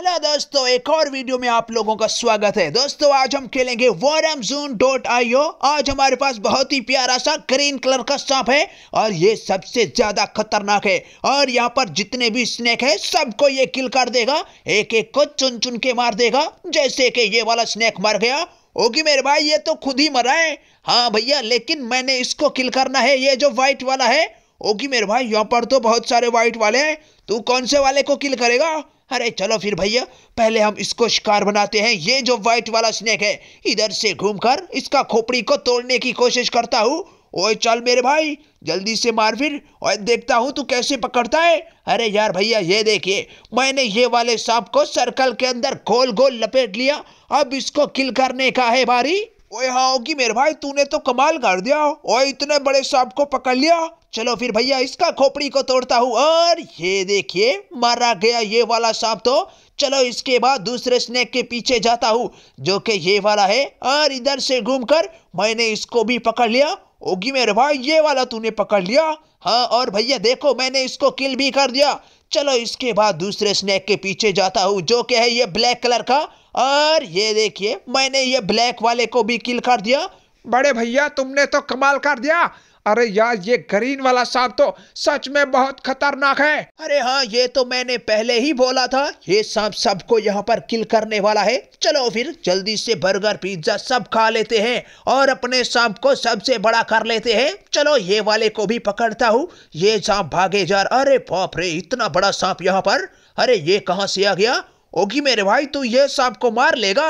hello दोस्तों एक और वीडियो में आप लोगों का स्वागत है दोस्तों आज हम खेलेंगे वॉरम जून डॉट आई आज हमारे पास बहुत ही प्यारा सा ग्रीन कलर का सांप है और ये सबसे ज्यादा खतरनाक है और यहाँ पर जितने भी स्नेक है सबको ये किल कर देगा एक एक को चुन चुन के मार देगा जैसे कि ये वाला स्नेक मर गया ओके मेरे भाई ये तो खुद ही मरा है हाँ भैया लेकिन मैंने इसको किल करना है ये जो व्हाइट वाला है ओके मेरे भाई यहाँ पर तो बहुत सारे व्हाइट वाले हैं तू कौन से वाले को किल करेगा अरे चलो फिर भैया पहले हम इसको शिकार बनाते हैं ये जो व्हाइट वाला स्नेक है इधर से घूमकर इसका खोपड़ी को तोड़ने की कोशिश करता हूँ ओए चल मेरे भाई जल्दी से मार फिर और देखता हूँ तू कैसे पकड़ता है अरे यार भैया ये देखिए मैंने ये वाले सांप को सर्कल के अंदर गोल गोल लपेट लिया अब इसको किल करने का है भारी ओए हाँ होगी मेरे भाई तूने तो कमाल कर दिया ओए इतने बड़े सांप को पकड़ लिया चलो फिर भैया इसका खोपड़ी को तोड़ता हूँ और ये देखिए मारा गया ये वाला सांप तो चलो इसके बाद दूसरे स्नेक के पीछे जाता हूँ जो कि ये वाला है और इधर से घूमकर मैंने इसको भी पकड़ लिया ओगी मेरे भाई ये वाला तूने पकड़ लिया हाँ और भैया देखो मैंने इसको किल भी कर दिया चलो इसके बाद दूसरे स्नेक के पीछे जाता हूँ जो कि है ये ब्लैक कलर का और ये देखिए मैंने ये ब्लैक वाले को भी किल कर दिया बड़े भैया तुमने तो कमाल कर दिया अरे यार ये ग्रीन वाला सांप तो सच में बहुत खतरनाक है अरे हाँ ये तो मैंने पहले ही बोला था ये सांप सबको यहाँ पर किल करने वाला है चलो फिर जल्दी से बर्गर पिज्जा सब खा लेते हैं और अपने सांप को सबसे बड़ा कर लेते हैं चलो ये वाले को भी पकड़ता हूँ ये सांप भागे जा अरे बाप रे इतना बड़ा सांप यहाँ पर अरे ये कहाँ से आ गया ओगी मेरे भाई तू ये सांप को मार लेगा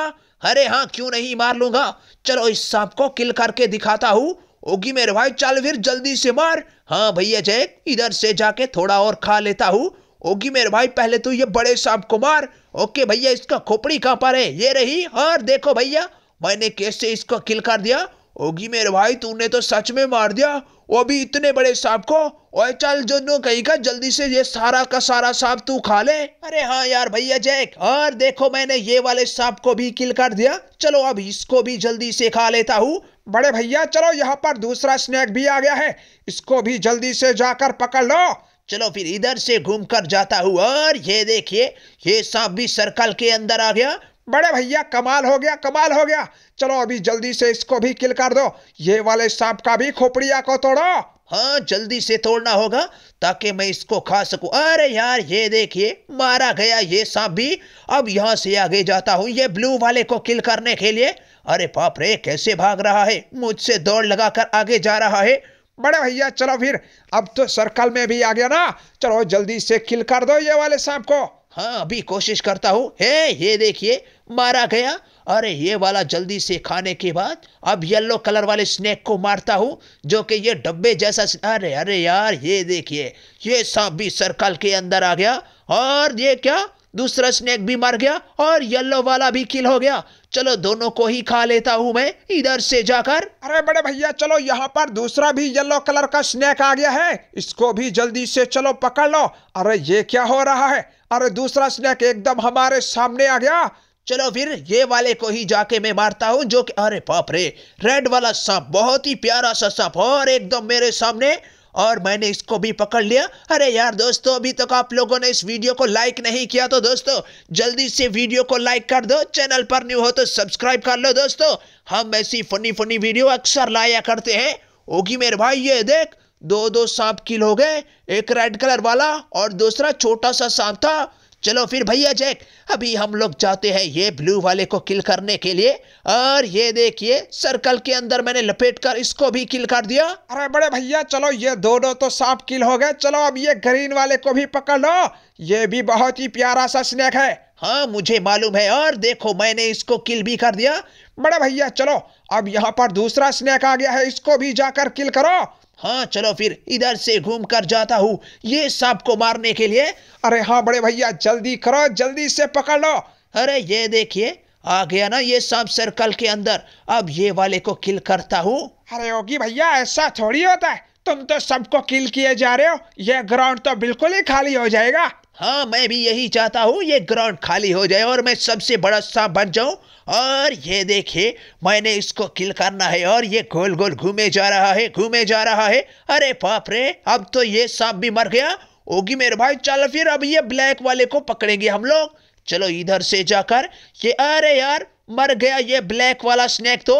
अरे हाँ क्यों नहीं मार लूंगा चलो इस सांप को किल करके दिखाता हूँ ओगी मेरे भाई चल फिर जल्दी से मार हाँ भैया जय इधर से जाके थोड़ा और खा लेता हूँ ओगी मेरे भाई पहले तो ये बड़े सांप को मार ओके भैया इसका खोपड़ी कहाँ पर है ये रही और हाँ, देखो भैया मैंने कैसे इसको किल कर दिया होगी मेरे भाई तूने तो सच में मार दिया वो भी इतने बड़े सांप को और चल जो नो का जल्दी से ये सारा का सारा सांप तू खा ले अरे हाँ यार भैया जैक और देखो मैंने ये वाले सांप को भी किल कर दिया चलो अब इसको भी जल्दी से खा लेता हूँ बड़े भैया चलो यहाँ पर दूसरा स्नैक भी आ गया है इसको भी जल्दी से जाकर पकड़ लो चलो फिर इधर से घूम कर जाता हूँ और ये देखिए ये सांप भी सर्कल के अंदर आ गया बड़े भैया कमाल हो गया कमाल हो गया चलो अभी जल्दी से इसको भी किल कर दो ये वाले सांप का भी खोपड़िया को तोड़ो हाँ जल्दी से तोड़ना होगा ताकि मैं इसको खा सकूं अरे यार ये देखिए मारा गया ये सांप भी अब यहाँ से आगे जाता हूँ ये ब्लू वाले को किल करने के लिए अरे पाप रे कैसे भाग रहा है मुझसे दौड़ लगाकर आगे जा रहा है बड़े भैया चलो फिर अब तो सर्कल में भी आ गया ना चलो जल्दी से किल कर दो ये वाले सांप को हाँ अभी कोशिश करता हूँ हे ये देखिए मारा गया अरे ये वाला जल्दी से खाने के बाद अब येलो कलर वाले स्नैक को मारता हूँ जो कि ये डब्बे जैसा अरे अरे यार ये देखिए ये सांप भी सर्कल के अंदर आ गया और ये क्या दूसरा स्नेक भी मर गया और येलो वाला भी किल हो गया चलो दोनों को ही खा लेता हूँ मैं इधर से जाकर अरे बड़े भैया चलो यहाँ पर दूसरा भी येलो कलर का स्नेक आ गया है इसको भी जल्दी से चलो पकड़ लो अरे ये क्या हो रहा है अरे दूसरा स्नेक एकदम हमारे सामने आ गया चलो फिर ये वाले को ही जाके मैं मारता हूँ जो कि अरे पापरे रेड वाला सांप बहुत ही प्यारा सा सांप और एकदम मेरे सामने और मैंने इसको भी पकड़ लिया अरे यार दोस्तों अभी तक आप लोगों ने इस वीडियो को लाइक नहीं किया तो दोस्तों जल्दी से वीडियो को लाइक कर दो चैनल पर न्यू हो तो सब्सक्राइब कर लो दोस्तों हम ऐसी फनी फनी वीडियो अक्सर लाया करते हैं होगी मेरे भाई ये देख दो दो सांप किल हो गए एक रेड कलर वाला और दूसरा छोटा सा सांप था चलो फिर भैया जैक अभी हम लोग जाते हैं ये ब्लू वाले को किल करने के लिए और ये देखिए सर्कल के अंदर मैंने लपेट कर इसको भी किल कर दिया अरे बड़े भैया चलो ये दोनों तो सांप किल हो गए चलो अब ये ग्रीन वाले को भी पकड़ लो ये भी बहुत ही प्यारा सा स्नेक है हाँ मुझे मालूम है और देखो मैंने इसको किल भी कर दिया बड़े भैया चलो अब यहाँ पर दूसरा स्नेक आ गया है इसको भी जाकर किल करो हाँ चलो फिर इधर से घूम कर जाता हूँ ये सांप को मारने के लिए अरे हाँ बड़े भैया जल्दी करो जल्दी से पकड़ लो अरे ये देखिए आ गया ना ये सांप सर्कल के अंदर अब ये वाले को किल करता हूँ अरे योगी भैया ऐसा थोड़ी होता है तुम तो सबको किल किए जा रहे हो यह ग्राउंड तो बिल्कुल ही खाली हो जाएगा हाँ मैं भी यही चाहता हूँ ये ग्राउंड खाली हो जाए और मैं सबसे बड़ा सांप बन जाऊँ और ये देखिए मैंने इसको किल करना है और ये गोल गोल घूमे जा रहा है घूमे जा रहा है अरे बाप रे अब तो ये सांप भी मर गया होगी मेरे भाई चलो फिर अब ये ब्लैक वाले को पकड़ेंगे हम लोग चलो इधर से जाकर ये अरे यार मर गया ये ब्लैक वाला स्नैक तो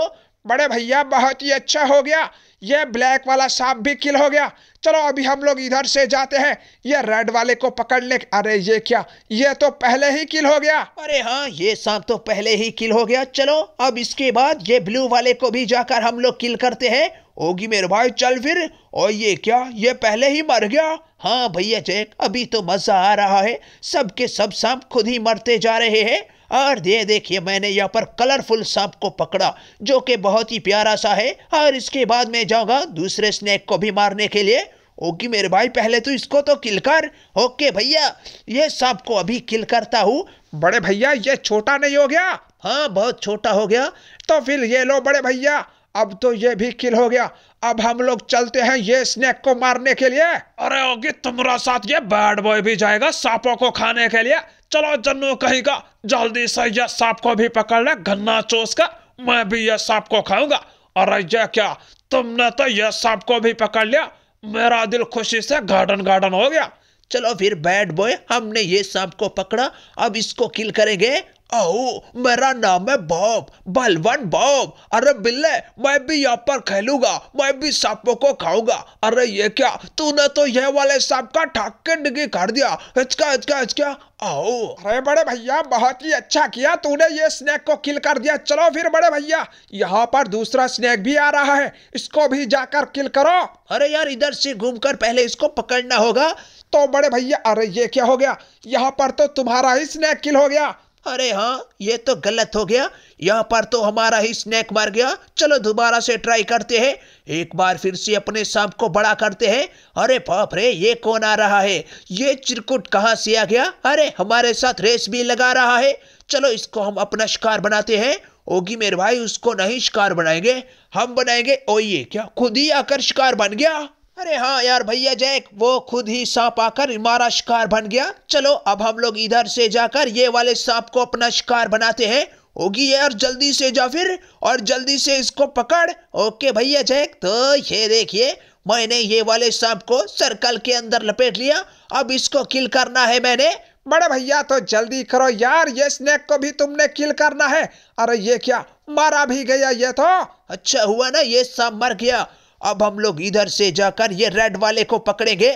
बड़े भैया बहुत ही अच्छा हो गया ये ब्लैक वाला सांप भी किल हो गया चलो अभी हम लोग इधर से जाते हैं ये रेड वाले को पकड़ ले अरे ये क्या ये तो पहले ही किल हो गया अरे हाँ ये सांप तो पहले ही किल हो गया चलो अब इसके बाद ये ब्लू वाले को भी जाकर हम लोग किल करते हैं होगी मेरे भाई चल फिर और ये क्या ये पहले ही मर गया हाँ भैया जैक अभी तो मजा आ रहा है सबके सब सांप खुद ही मरते जा रहे हैं और ये देखिए मैंने यहाँ पर कलरफुल सांप को पकड़ा जो कि बहुत ही प्यारा सा है और इसके बाद मैं जाऊँगा दूसरे स्नैक को भी मारने के लिए ओके मेरे भाई पहले तो इसको तो किल कर ओके भैया ये सांप को अभी किल करता हूँ बड़े भैया ये छोटा नहीं हो गया हाँ बहुत छोटा हो गया तो फिर ये लो बड़े भैया अब तो ये भी किल हो गया अब हम लोग चलते हैं ये स्नैक को मारने के लिए अरे ओगी तुम्हारा साथ ये बैड बॉय भी जाएगा सांपों को खाने के लिए चलो जन्नू कहेगा जल्दी से यह सांप को भी पकड़ ले गन्ना चोस का मैं भी यह सांप को खाऊंगा और यह क्या तुमने तो यह सांप को भी पकड़ लिया मेरा दिल खुशी से गार्डन गार्डन हो गया चलो फिर बैड बॉय हमने ये सांप को पकड़ा अब इसको किल करेंगे ओ, मेरा नाम है बॉब बलवन बॉब अरे बिल्ले मैं भी यहाँ पर खेलूंगा मैं भी सांपों को खाऊंगा अरे ये क्या तूने तो यह वाले सांप का ठाक के डिगी कर दिया हिचका हिचका हिचका आओ अरे बड़े भैया बहुत ही अच्छा किया तूने ये स्नैक को किल कर दिया चलो फिर बड़े भैया यहाँ पर दूसरा स्नैक भी आ रहा है इसको भी जाकर किल करो अरे यार इधर से घूमकर पहले इसको पकड़ना होगा तो बड़े भैया अरे ये क्या हो गया यहाँ पर तो तुम्हारा ही स्नैक किल हो गया अरे हाँ ये तो गलत हो गया यहाँ पर तो हमारा ही स्नैक मर गया चलो दोबारा से ट्राई करते हैं एक बार फिर से अपने सांप को बड़ा करते हैं अरे बाप रे ये कौन आ रहा है ये चिरकुट कहाँ से आ गया अरे हमारे साथ रेस भी लगा रहा है चलो इसको हम अपना शिकार बनाते हैं ओगी मेरे भाई उसको नहीं शिकार बनाएंगे हम बनाएंगे ओ ये क्या खुद ही आकर शिकार बन गया अरे हाँ यार भैया जैक वो खुद ही सांप आकर हमारा शिकार बन गया चलो अब हम लोग इधर से जाकर ये वाले सांप को अपना शिकार बनाते हैं होगी यार जल्दी से जा फिर और जल्दी से इसको पकड़ ओके भैया जैक तो ये देखिए मैंने ये वाले सांप को सर्कल के अंदर लपेट लिया अब इसको किल करना है मैंने बड़े भैया तो जल्दी करो यार ये स्नेक को भी तुमने किल करना है अरे ये क्या मारा भी गया ये तो अच्छा हुआ ना ये सांप मर गया अब हम लोग इधर से जाकर ये रेड वाले को पकड़ेंगे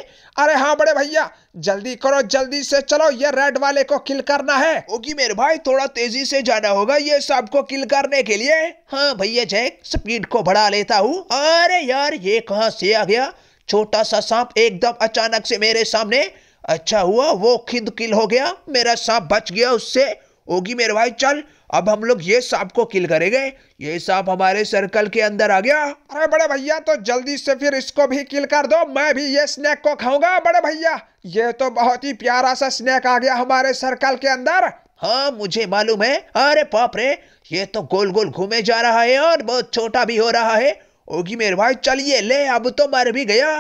अरे हाँ बड़े भैया जल्दी करो जल्दी से चलो ये रेड वाले को किल करना है ओगी मेरे भाई थोड़ा तेजी से जाना होगा ये सब को किल करने के लिए हाँ भैया जैक स्पीड को बढ़ा लेता हूँ अरे यार ये कहाँ से आ गया छोटा सा सांप एकदम अचानक से मेरे सामने अच्छा हुआ वो खिद किल हो गया मेरा सांप बच गया उससे ओगी मेरे भाई चल अब हम लोग ये सांप को किल करेंगे ये सांप हमारे सर्कल के अंदर आ गया अरे बड़े भैया तो जल्दी से फिर इसको भी किल कर दो मैं भी ये स्नैक को खाऊंगा बड़े भैया ये तो बहुत ही प्यारा सा स्नैक आ गया हमारे सर्कल के अंदर हाँ मुझे मालूम है अरे पाप रे ये तो गोल गोल घूमे जा रहा है और बहुत छोटा भी हो रहा है ओगी मेरे भाई चलिए ले अब तो मर भी गया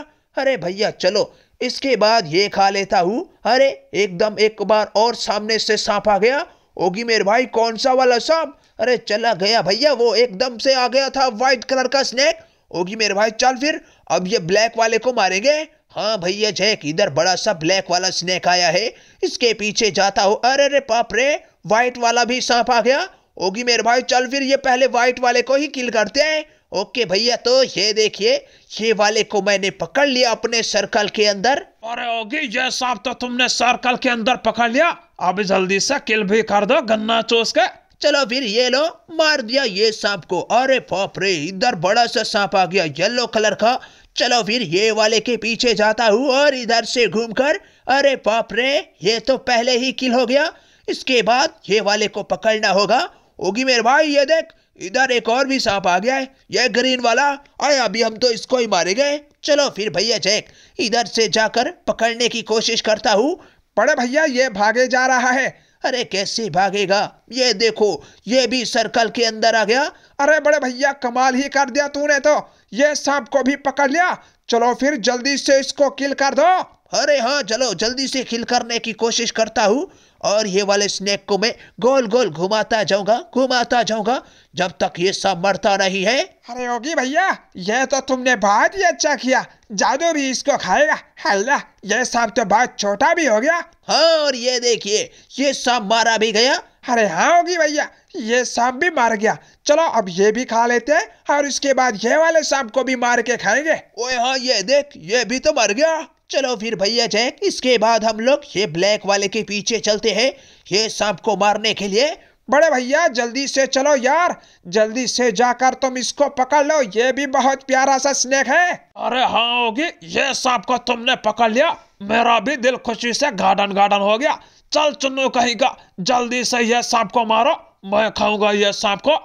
अरे भैया चलो इसके बाद ये खा लेता हूँ अरे एकदम एक बार और सामने से सांप आ गया ओगी मेरे भाई कौन सा वाला सांप अरे चला गया भैया वो एकदम से आ गया था व्हाइट कलर का स्नेक ओगी मेरे भाई चल फिर अब ये ब्लैक वाले को मारेंगे हाँ भैया जैक इधर बड़ा सा ब्लैक वाला स्नेक आया है इसके पीछे जाता हो अरे रे पाप रे व्हाइट वाला भी सांप आ गया ओगी मेरे भाई चल फिर ये पहले व्हाइट वाले को ही किल करते हैं ओके भैया तो ये देखिए ये वाले को मैंने पकड़ लिया अपने सर्कल के अंदर अरे होगी जय साहब तो तुमने सर्कल के अंदर पकड़ लिया अब जल्दी से किल भी कर दो गन्ना चोस के चलो फिर ये लो मार दिया ये सांप को अरे पॉप रे इधर बड़ा सा सांप आ गया येलो कलर का चलो फिर ये वाले के पीछे जाता हूँ और इधर से घूमकर अरे पॉप रे ये तो पहले ही किल हो गया इसके बाद ये वाले को पकड़ना होगा होगी मेरे भाई ये देख इधर एक और भी सांप आ गया है ये ग्रीन वाला अरे अभी हम तो इसको ही मारे गए चलो फिर भैया जैक इधर से जाकर पकड़ने की कोशिश करता हूँ बड़े भैया ये भागे जा रहा है अरे कैसे भागेगा ये देखो ये भी सर्कल के अंदर आ गया अरे बड़े भैया कमाल ही कर दिया तूने तो ये सांप को भी पकड़ लिया चलो फिर जल्दी से इसको किल कर दो अरे हाँ चलो जल्दी से खिल करने की कोशिश करता हूँ और ये वाले स्नेक को मैं गोल गोल घुमाता जाऊंगा घुमाता जाऊंगा जब तक ये सब मरता नहीं है अरे योगी भैया ये तो तुमने बहुत ही अच्छा किया जादू भी इसको खाएगा हल्ला ये सब तो बहुत छोटा भी हो गया हाँ और ये देखिए ये सब मारा भी गया अरे हाँ होगी भैया ये सांप भी मार गया चलो अब ये भी खा लेते हैं और इसके बाद ये वाले सांप को भी मार के खाएंगे ओए हाँ ये देख ये भी तो मर गया चलो फिर भैया जैक इसके बाद हम लोग ये ब्लैक वाले के पीछे चलते हैं ये सांप को मारने के लिए बड़े भैया जल्दी से चलो यार जल्दी से जाकर तुम इसको पकड़ लो ये भी बहुत प्यारा सा स्नेक है अरे हाँ होगी ये सांप को तुमने पकड़ लिया मेरा भी दिल खुशी से गार्डन गार्डन हो गया चल कहीं का जल्दी से यह सांप को मारो मैं खाऊंगा यह सांप को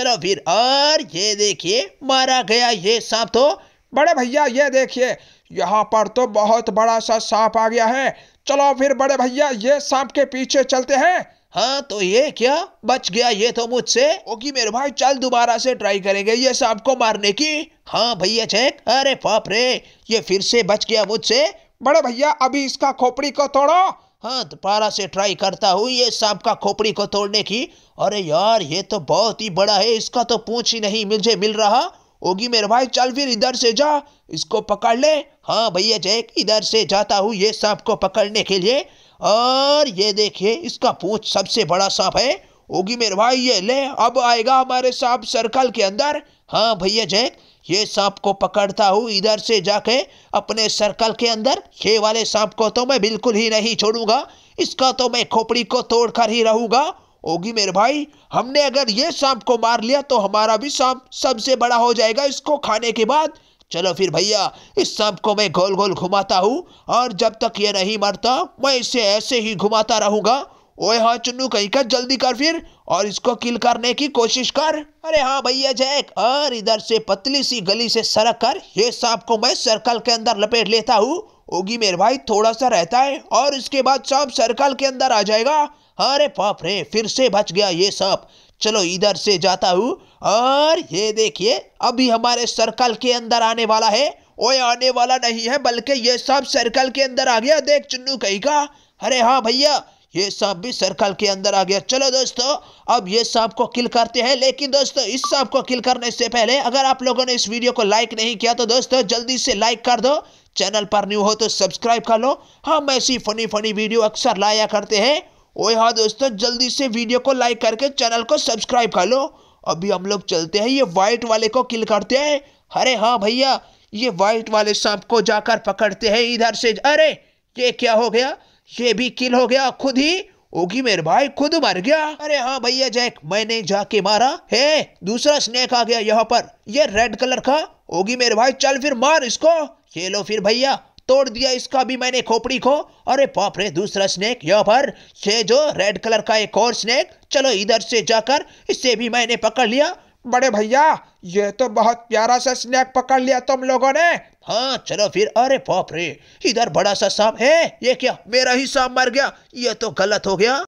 चलो फिर और ये देखिए मारा गया ये सांप तो बड़े भैया ये देखिए यहाँ पर तो बहुत बड़ा सा सांप आ गया है चलो फिर बड़े भैया ये सांप के पीछे चलते हैं हाँ तो ये क्या बच गया ये तो मुझसे ओके मेरे भाई चल दोबारा से ट्राई करेंगे ये सांप को मारने की हाँ भैया चेक अरे पाप रे ये फिर से बच गया मुझसे बड़े भैया अभी इसका खोपड़ी को तोड़ो हाँ दोबारा से ट्राई करता हूँ ये सांप का खोपड़ी को तोड़ने की अरे यार ये तो बहुत ही बड़ा है इसका तो पूछ ही नहीं मुझे मिल रहा ओगी मेरे भाई चल फिर इधर से जा इसको पकड़ ले हाँ भैया जैक इधर से जाता हूँ ये सांप को पकड़ने के लिए और ये देखिए इसका पूछ सबसे बड़ा सांप है ओगी मेरे भाई ये ले अब आएगा हमारे सांप सर्कल के अंदर हाँ भैया जैक ये सांप को पकड़ता हूँ इधर से जाके अपने सर्कल के अंदर ये वाले सांप को तो मैं बिल्कुल ही नहीं छोड़ूंगा इसका तो मैं खोपड़ी को तोड़ कर ही रहूंगा होगी मेरे भाई हमने अगर ये सांप को मार लिया तो हमारा भी सांप सबसे बड़ा हो जाएगा इसको खाने के बाद चलो फिर भैया इस सांप को मैं गोल गोल घुमाता हूँ और जब तक ये नहीं मरता मैं इसे ऐसे ही घुमाता रहूंगा ओए हाँ चुन्नू कहीं का जल्दी कर फिर और इसको किल करने की कोशिश कर अरे हाँ भैया जैक और इधर से पतली सी गली से सरक कर ये सांप को मैं सर्कल के अंदर लपेट लेता हूँ ओगी मेरे भाई थोड़ा सा रहता है और इसके बाद सांप सर्कल के अंदर आ जाएगा अरे पाप रे फिर से बच गया ये सब चलो इधर से जाता हूँ और ये देखिए अभी हमारे सर्कल के अंदर आने वाला है ओए आने वाला नहीं है बल्कि ये सब सर्कल के अंदर आ गया देख चुन्नू का अरे हाँ भैया ये सांप भी सर्कल के अंदर आ गया चलो दोस्तों अब ये सांप को किल करते हैं लेकिन दोस्तों इस सांप को किल करने से पहले अगर आप लोगों ने इस वीडियो को लाइक नहीं किया तो दोस्तों जल्दी से लाइक कर दो चैनल पर न्यू हो तो सब्सक्राइब कर लो हम ऐसी फनी फनी वीडियो अक्सर लाया करते हैं ओए हाँ दोस्तों जल्दी से वीडियो को लाइक करके चैनल को सब्सक्राइब कर लो अभी हम लोग चलते हैं ये व्हाइट वाले को किल करते हैं अरे हाँ भैया ये व्हाइट वाले सांप को जाकर पकड़ते हैं इधर से अरे ये क्या हो गया ये भी किल हो गया खुद ही ओगी मेरे भाई खुद मर गया अरे हाँ भैया जैक मैंने जाके मारा हे दूसरा स्नेक आ गया यहाँ पर ये रेड कलर का ओगी मेरे भाई चल फिर मार इसको ये लो फिर भैया तोड़ दिया इसका भी मैंने खोपड़ी को अरे बाप रे दूसरा स्नेक यह पर से जो रेड कलर का एक और स्नेक चलो इधर से जाकर इसे भी मैंने पकड़ लिया बड़े भैया ये तो बहुत प्यारा सा स्नैक पकड़ लिया तुम लोगों ने हाँ चलो फिर अरे बाप रे इधर बड़ा सा सांप है ये क्या मेरा ही सांप मर गया ये तो गलत हो गया